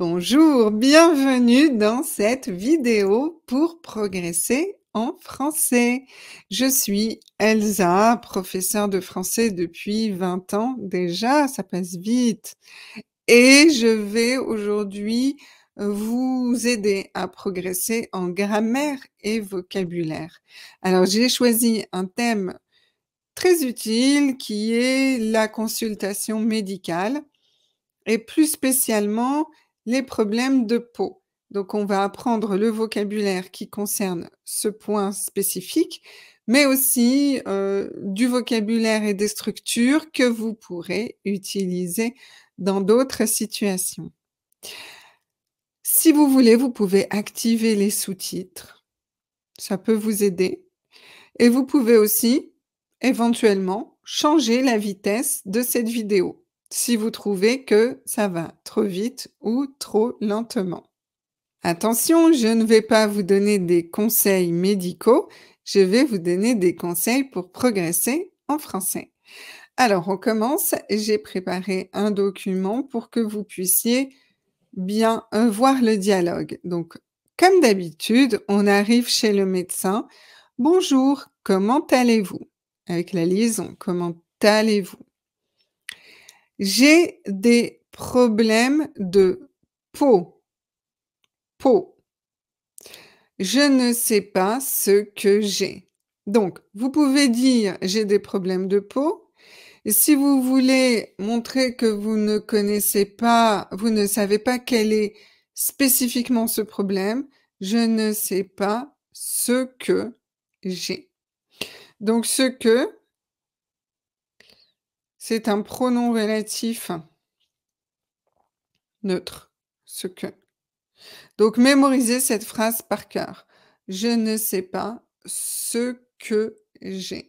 Bonjour, bienvenue dans cette vidéo pour progresser en français. Je suis Elsa, professeure de français depuis 20 ans déjà, ça passe vite. Et je vais aujourd'hui vous aider à progresser en grammaire et vocabulaire. Alors j'ai choisi un thème très utile qui est la consultation médicale et plus spécialement les problèmes de peau. Donc, on va apprendre le vocabulaire qui concerne ce point spécifique, mais aussi euh, du vocabulaire et des structures que vous pourrez utiliser dans d'autres situations. Si vous voulez, vous pouvez activer les sous-titres. Ça peut vous aider. Et vous pouvez aussi, éventuellement, changer la vitesse de cette vidéo si vous trouvez que ça va trop vite ou trop lentement. Attention, je ne vais pas vous donner des conseils médicaux, je vais vous donner des conseils pour progresser en français. Alors, on commence. J'ai préparé un document pour que vous puissiez bien euh, voir le dialogue. Donc, comme d'habitude, on arrive chez le médecin. Bonjour, comment allez-vous Avec la liaison, comment allez-vous j'ai des problèmes de peau. Peau. Je ne sais pas ce que j'ai. Donc, vous pouvez dire j'ai des problèmes de peau. si vous voulez montrer que vous ne connaissez pas, vous ne savez pas quel est spécifiquement ce problème, je ne sais pas ce que j'ai. Donc, ce que, c'est un pronom relatif neutre, ce que. Donc, mémorisez cette phrase par cœur. Je ne sais pas ce que j'ai.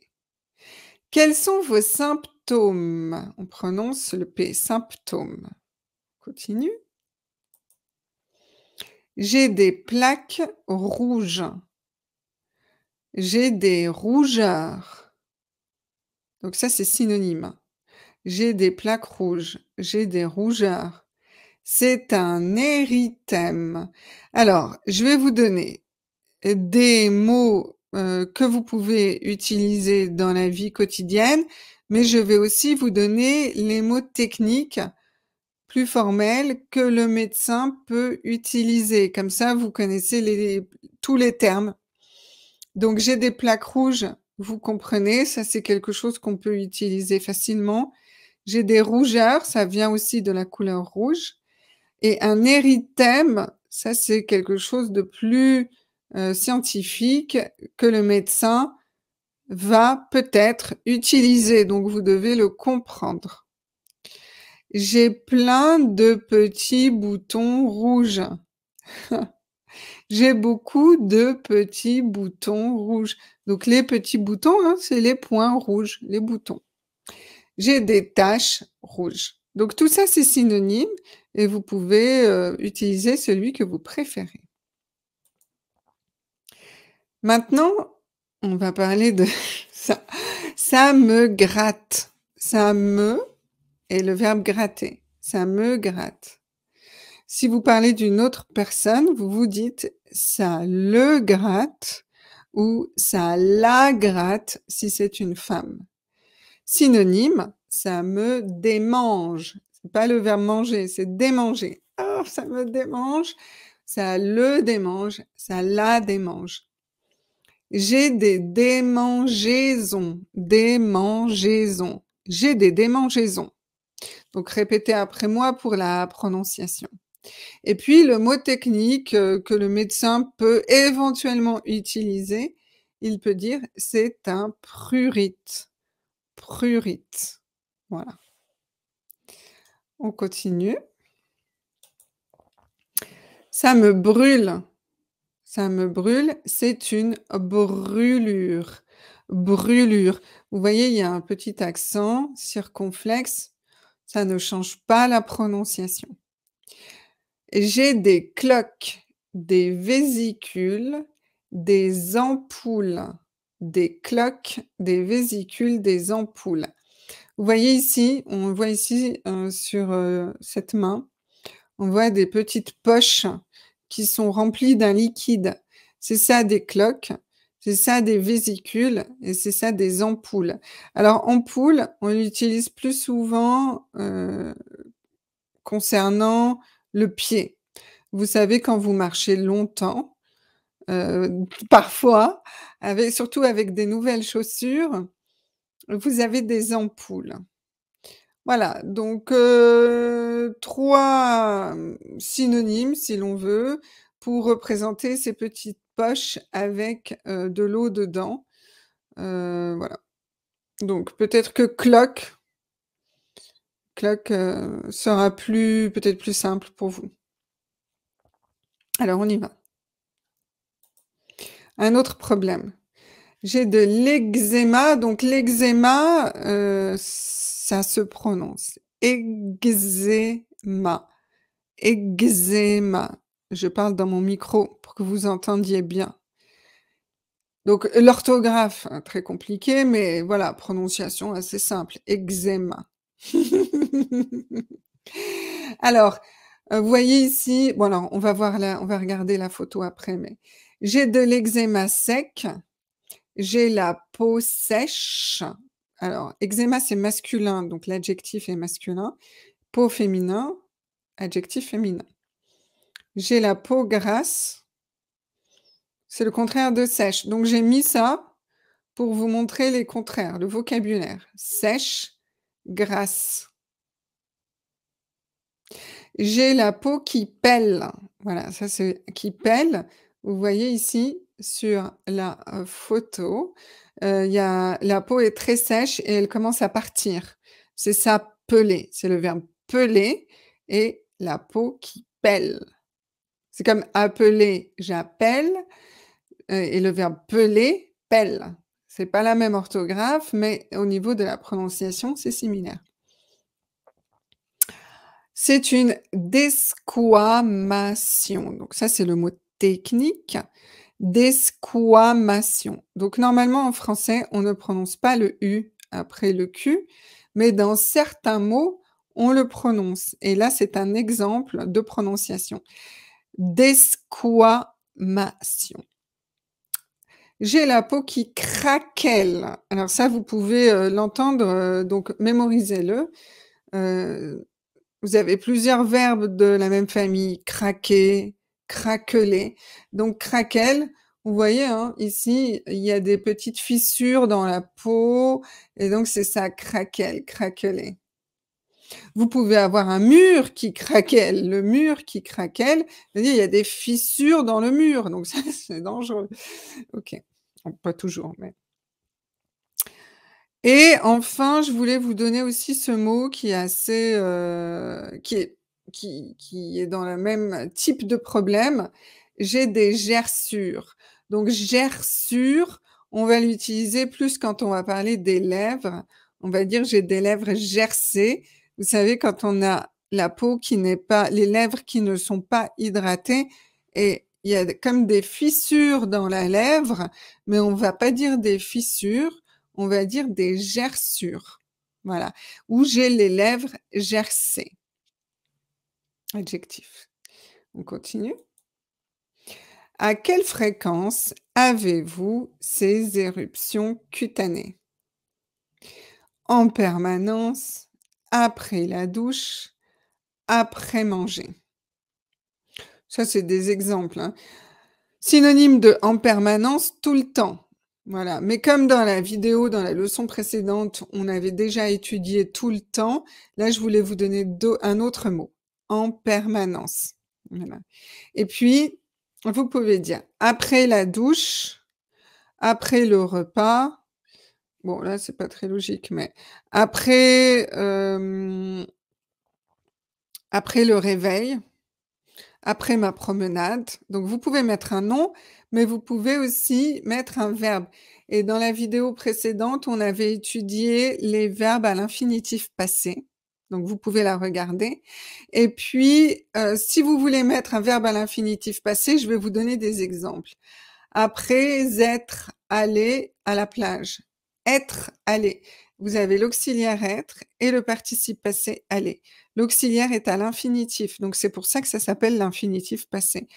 Quels sont vos symptômes On prononce le P, symptômes. continue. J'ai des plaques rouges. J'ai des rougeurs. Donc ça, c'est synonyme j'ai des plaques rouges, j'ai des rougeurs. C'est un érythème. Alors, je vais vous donner des mots euh, que vous pouvez utiliser dans la vie quotidienne, mais je vais aussi vous donner les mots techniques plus formels que le médecin peut utiliser. Comme ça, vous connaissez tous les termes. Donc, j'ai des plaques rouges, vous comprenez, ça c'est quelque chose qu'on peut utiliser facilement. J'ai des rougeurs, ça vient aussi de la couleur rouge. Et un érythème, ça c'est quelque chose de plus euh, scientifique que le médecin va peut-être utiliser. Donc vous devez le comprendre. J'ai plein de petits boutons rouges. J'ai beaucoup de petits boutons rouges. Donc les petits boutons, hein, c'est les points rouges, les boutons j'ai des taches rouges. Donc tout ça, c'est synonyme et vous pouvez euh, utiliser celui que vous préférez. Maintenant, on va parler de ça. Ça me gratte. Ça me est le verbe gratter. Ça me gratte. Si vous parlez d'une autre personne, vous vous dites ça le gratte ou ça la gratte si c'est une femme. Synonyme, ça me démange. C'est pas le verbe manger, c'est démanger. Oh, ça me démange. Ça le démange. Ça la démange. J'ai des démangeaisons. Démangeaisons. J'ai des démangeaisons. Donc répétez après moi pour la prononciation. Et puis le mot technique euh, que le médecin peut éventuellement utiliser, il peut dire c'est un prurite prurite. Voilà. On continue. Ça me brûle. Ça me brûle. C'est une brûlure. Brûlure. Vous voyez, il y a un petit accent circonflexe. Ça ne change pas la prononciation. J'ai des cloques, des vésicules, des ampoules des cloques, des vésicules, des ampoules. Vous voyez ici, on voit ici euh, sur euh, cette main, on voit des petites poches qui sont remplies d'un liquide. C'est ça des cloques, c'est ça des vésicules et c'est ça des ampoules. Alors ampoules, on l'utilise plus souvent euh, concernant le pied. Vous savez, quand vous marchez longtemps, euh, parfois, surtout avec des nouvelles chaussures, vous avez des ampoules. Voilà, donc euh, trois euh, synonymes, si l'on veut, pour représenter ces petites poches avec de l'eau dedans. voilà. Donc peut-être que cloque, cloque sera plus peut-être plus simple pour vous. Alors on y va un autre problème. J'ai de l'eczéma. Donc l'eczéma, euh, ça se prononce eczéma. Eczéma. Je parle dans mon micro pour que vous entendiez bien. Donc l'orthographe, hein, très compliqué, mais voilà, prononciation assez simple. Eczéma. alors, euh, vous voyez ici, bon alors on va voir là, on va regarder la photo après, mais j'ai de l'eczéma sec. J'ai la peau sèche. Alors, eczéma, c'est masculin, donc l'adjectif est masculin. Peau féminin, adjectif féminin. J'ai la peau grasse. C'est le contraire de sèche. Donc, j'ai mis ça pour vous montrer les contraires, le vocabulaire. Sèche, grasse. J'ai la peau qui pèle. Voilà, ça c'est qui pèle. Vous voyez ici sur la photo, y a, la peau est très sèche et elle commence à partir. C'est ça, peler. C'est le verbe peler et la peau qui pèle. C'est comme appeler, j'appelle. et le verbe peler, pèle. C'est pas la même orthographe, mais au niveau de la prononciation, c'est similaire. C'est une desquamation. Donc ça, c'est le mot technique d'esquamation. Donc normalement en français, on ne prononce pas le U après le Q, mais dans certains mots, on le prononce. Et là, c'est un exemple de prononciation. D'esquamation. J'ai la peau qui craquelle. Alors ça, vous pouvez euh, l'entendre, euh, donc mémorisez-le. Euh, vous avez plusieurs verbes de la même famille, craquer, craquelé. Donc craquel, vous voyez hein, ici, il y a des petites fissures dans la peau et donc c'est ça craquel, craquelé. Vous pouvez avoir un mur qui craquel, Le mur qui craquelle, il y a des fissures dans le mur, donc ça c'est dangereux. Ok, pas toujours, mais. Et enfin, je voulais vous donner aussi ce mot qui est assez, euh, qui est qui, est dans le même type de problème, j'ai des gerçures. Donc, gerçures, on va l'utiliser plus quand on va parler des lèvres. On va dire j'ai des lèvres gercées. Vous savez, quand on a la peau qui n'est pas, les lèvres qui ne sont pas hydratées et il y a comme des fissures dans la lèvre, mais on va pas dire des fissures, on va dire des gerçures. Voilà. Où j'ai les lèvres gercées. Adjectif. On continue. À quelle fréquence avez-vous ces éruptions cutanées En permanence, après la douche, après manger. Ça, c'est des exemples. Hein. Synonyme de en permanence, tout le temps. Voilà. Mais comme dans la vidéo, dans la leçon précédente, on avait déjà étudié tout le temps, là, je voulais vous donner un autre mot en permanence. Et puis, vous pouvez dire après la douche, après le repas, bon là c'est pas très logique, mais après, euh, après le réveil, après ma promenade. Donc vous pouvez mettre un nom, mais vous pouvez aussi mettre un verbe. Et dans la vidéo précédente, on avait étudié les verbes à l'infinitif passé. Donc, vous pouvez la regarder. Et puis, euh, si vous voulez mettre un verbe à l'infinitif passé, je vais vous donner des exemples. Après être allé à la plage. Être allé. Vous avez l'auxiliaire être et le participe passé aller. L'auxiliaire est à l'infinitif, donc c'est pour ça que ça s'appelle l'infinitif passé.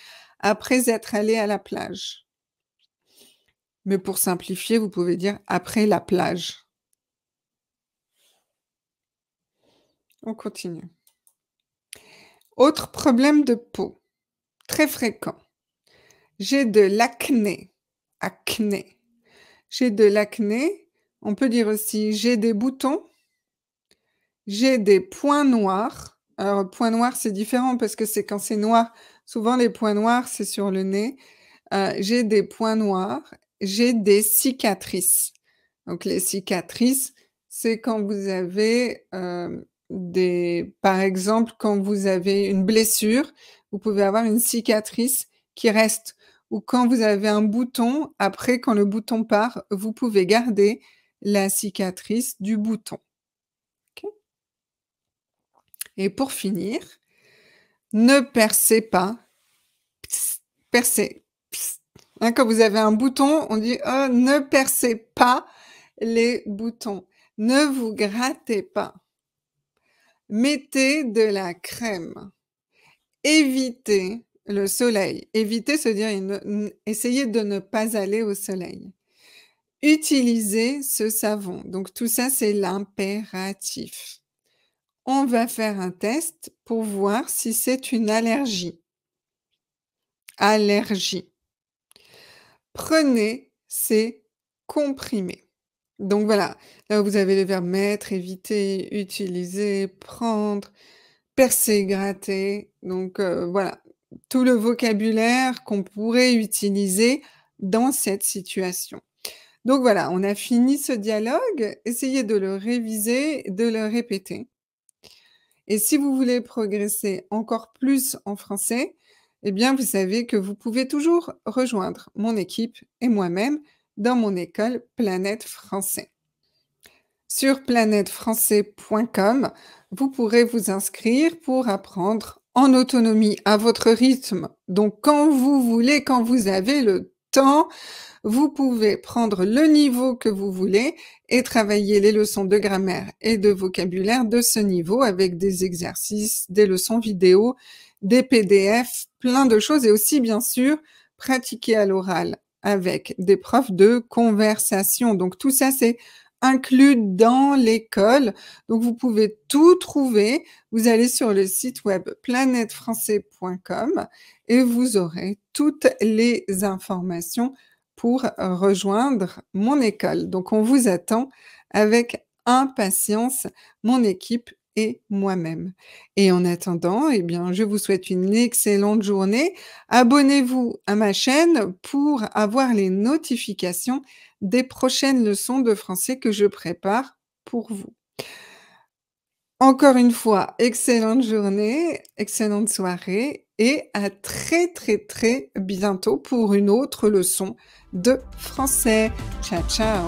Après être allé à la plage. Mais pour simplifier, vous pouvez dire après la plage. On continue. Autre problème de peau, très fréquent. J'ai de l'acné. Acné. J'ai de l'acné. On peut dire aussi j'ai des boutons. J'ai des points noirs. Alors, points noirs, c'est différent parce que c'est quand c'est noir. Souvent, les points noirs, c'est sur le nez. Euh, j'ai des points noirs. J'ai des cicatrices. Donc, les cicatrices, c'est quand vous avez euh, des, par exemple, quand vous avez une blessure, vous pouvez avoir une cicatrice qui reste. Ou quand vous avez un bouton, après, quand le bouton part, vous pouvez garder la cicatrice du bouton. Et pour finir, ne percez pas. percez. Hein, quand vous avez un bouton, on dit oh, ne percez pas les boutons. Ne vous grattez pas mettez de la crème. Évitez le soleil. Évitez se dire, essayez de ne pas aller au soleil. Utilisez ce savon. Donc tout ça, c'est l'impératif. On va faire un test pour voir si c'est une allergie. Allergie. Prenez ces comprimés. Donc voilà, là vous avez le verbe « mettre, éviter, utiliser, prendre, percer, gratter. Donc euh, voilà, tout le vocabulaire qu'on pourrait utiliser dans cette situation. Donc voilà, on a fini ce dialogue. Essayez de le réviser, de le répéter. Et si vous voulez progresser encore plus en français, eh bien, vous savez que vous pouvez toujours rejoindre mon équipe et moi-même dans mon école Planète Français. Sur planètefrançais.com, vous pourrez vous inscrire pour apprendre en autonomie, à votre rythme. Donc quand vous voulez, quand vous avez le temps, vous pouvez prendre le niveau que vous voulez et travailler les leçons de grammaire et de vocabulaire de ce niveau avec des exercices, des leçons vidéo, des PDF, plein de choses et aussi bien sûr pratiquer à l'oral avec des profs de conversation. Donc tout ça, c'est inclus dans l'école. Donc vous pouvez tout trouver. Vous allez sur le site web planètefrançais.com et vous aurez toutes les informations pour rejoindre mon école. Donc on vous attend avec impatience. Mon équipe et moi-même. Et en attendant, eh bien, je vous souhaite une excellente journée. Abonnez-vous à ma chaîne pour avoir les notifications des prochaines leçons de français que je prépare pour vous. Encore une fois, excellente journée, excellente soirée et à très très très bientôt pour une autre leçon de français. Ciao ciao